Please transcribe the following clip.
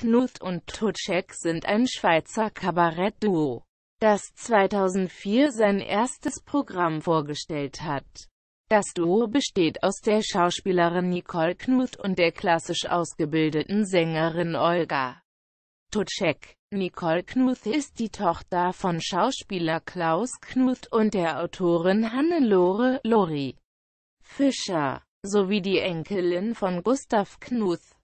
Knuth und Tuczek sind ein Schweizer Kabarettduo, das 2004 sein erstes Programm vorgestellt hat. Das Duo besteht aus der Schauspielerin Nicole Knuth und der klassisch ausgebildeten Sängerin Olga Tuczek. Nicole Knuth ist die Tochter von Schauspieler Klaus Knuth und der Autorin Hannelore Lori Fischer, sowie die Enkelin von Gustav Knuth.